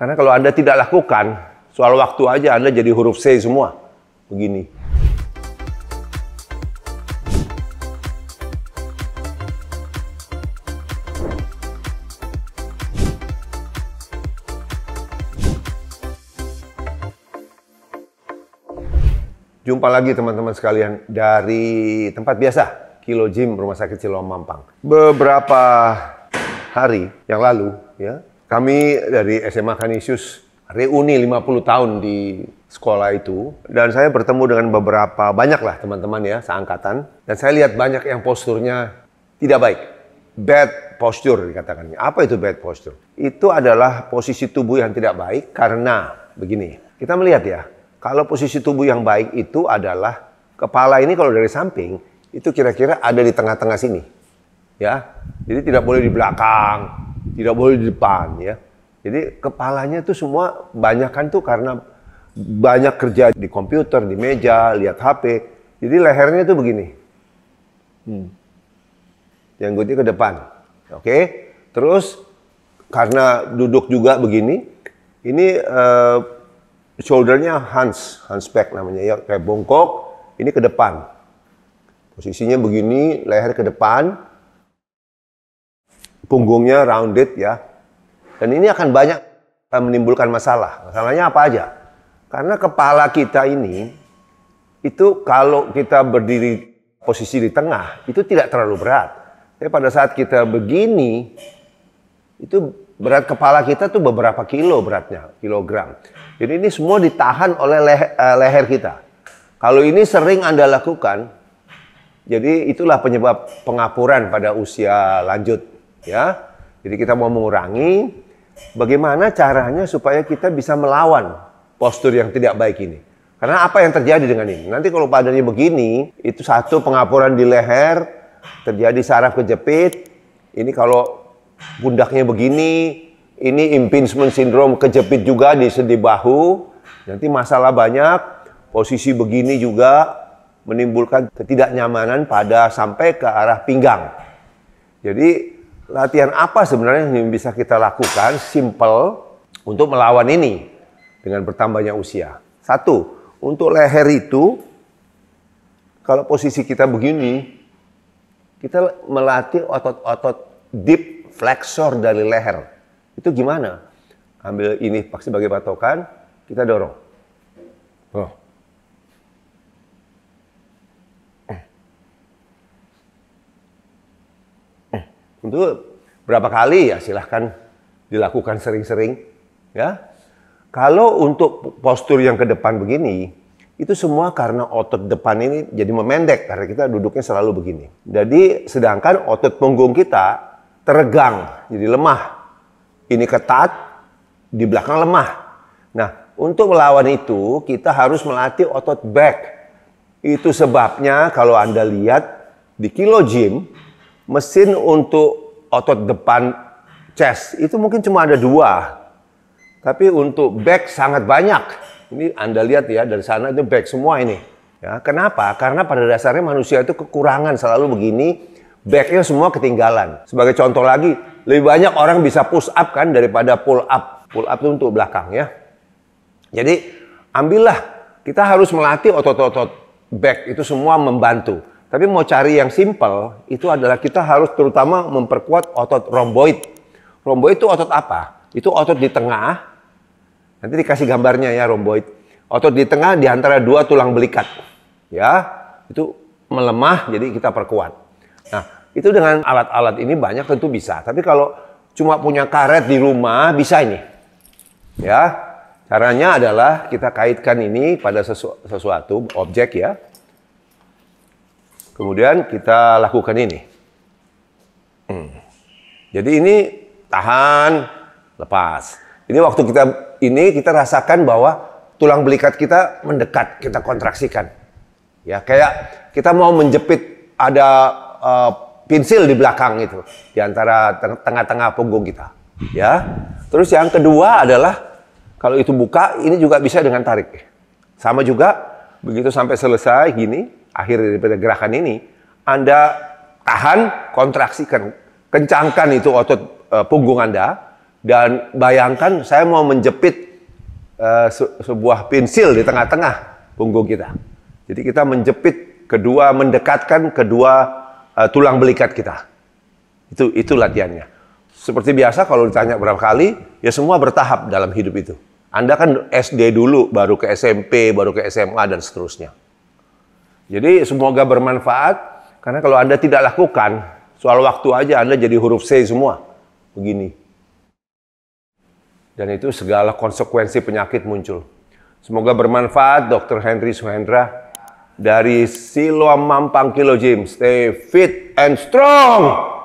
Karena kalau Anda tidak lakukan, soal waktu aja Anda jadi huruf C semua. Begini. Jumpa lagi teman-teman sekalian dari tempat biasa, Kilo Gym Rumah Sakit Siloam Mampang. Beberapa hari yang lalu ya, kami dari SMA Kanisius reuni 50 tahun di sekolah itu dan saya bertemu dengan beberapa banyak lah teman-teman ya seangkatan dan saya lihat banyak yang posturnya tidak baik bad posture dikatakannya apa itu bad posture itu adalah posisi tubuh yang tidak baik karena begini kita melihat ya kalau posisi tubuh yang baik itu adalah kepala ini kalau dari samping itu kira-kira ada di tengah-tengah sini ya jadi tidak boleh di belakang tidak boleh di depan ya. Jadi kepalanya itu semua banyakkan tuh karena banyak kerja di komputer, di meja, lihat HP. Jadi lehernya tuh begini. Hmm. Yang gutnya ke depan. Oke. Okay? Terus karena duduk juga begini, ini uh, shouldernya hands Hans back namanya ya kayak bongkok, ini ke depan. Posisinya begini, leher ke depan, punggungnya rounded ya. Dan ini akan banyak menimbulkan masalah. Masalahnya apa aja? Karena kepala kita ini itu kalau kita berdiri posisi di tengah itu tidak terlalu berat. Tapi pada saat kita begini itu berat kepala kita tuh beberapa kilo beratnya, kilogram. Jadi ini semua ditahan oleh leher, eh, kita. Kalau ini sering Anda lakukan, jadi itulah penyebab pengapuran pada usia lanjut ya. Jadi kita mau mengurangi bagaimana caranya supaya kita bisa melawan postur yang tidak baik ini. Karena apa yang terjadi dengan ini? Nanti kalau padanya begini, itu satu pengapuran di leher, terjadi saraf kejepit. Ini kalau pundaknya begini, ini impingement syndrome kejepit juga di sendi bahu. Nanti masalah banyak, posisi begini juga menimbulkan ketidaknyamanan pada sampai ke arah pinggang. Jadi latihan apa sebenarnya yang bisa kita lakukan simple untuk melawan ini dengan bertambahnya usia. Satu, untuk leher itu kalau posisi kita begini kita melatih otot-otot deep flexor dari leher. Itu gimana? Ambil ini pasti sebagai patokan, kita dorong. Oh. Itu berapa kali ya silahkan dilakukan sering-sering. Ya, kalau untuk postur yang ke depan begini, itu semua karena otot depan ini jadi memendek karena kita duduknya selalu begini. Jadi sedangkan otot punggung kita teregang, jadi lemah. Ini ketat, di belakang lemah. Nah, untuk melawan itu kita harus melatih otot back. Itu sebabnya kalau Anda lihat di kilo gym mesin untuk otot depan chest itu mungkin cuma ada dua. Tapi untuk back sangat banyak. Ini Anda lihat ya dari sana itu back semua ini. Ya, kenapa? Karena pada dasarnya manusia itu kekurangan selalu begini, backnya semua ketinggalan. Sebagai contoh lagi, lebih banyak orang bisa push up kan daripada pull up. Pull up itu untuk belakang ya. Jadi ambillah, kita harus melatih otot-otot back itu semua membantu. Tapi mau cari yang simple, itu adalah kita harus terutama memperkuat otot romboid. Romboid itu otot apa? Itu otot di tengah. Nanti dikasih gambarnya ya romboid. Otot di tengah di antara dua tulang belikat. Ya, itu melemah jadi kita perkuat. Nah, itu dengan alat-alat ini banyak tentu bisa. Tapi kalau cuma punya karet di rumah bisa ini. Ya. Caranya adalah kita kaitkan ini pada sesu sesuatu objek ya. Kemudian kita lakukan ini. Hmm. Jadi ini tahan, lepas. Ini waktu kita ini kita rasakan bahwa tulang belikat kita mendekat, kita kontraksikan. Ya, kayak kita mau menjepit ada uh, eh, pensil di belakang itu, di antara tengah-tengah punggung kita. Ya. Terus yang kedua adalah kalau itu buka, ini juga bisa dengan tarik. Sama juga begitu sampai selesai gini, akhir daripada gerakan ini, Anda tahan, kontraksikan, kencangkan itu otot e, punggung Anda dan bayangkan saya mau menjepit e, se sebuah pensil di tengah-tengah punggung kita. Jadi kita menjepit kedua mendekatkan kedua e, tulang belikat kita. Itu itu latihannya. Seperti biasa kalau ditanya berapa kali, ya semua bertahap dalam hidup itu. Anda kan SD dulu, baru ke SMP, baru ke SMA dan seterusnya. Jadi semoga bermanfaat karena kalau Anda tidak lakukan, soal waktu aja Anda jadi huruf C semua. Begini. Dan itu segala konsekuensi penyakit muncul. Semoga bermanfaat Dr. Henry Suhendra dari Siloam Mampang Kilo Gym. Stay fit and strong.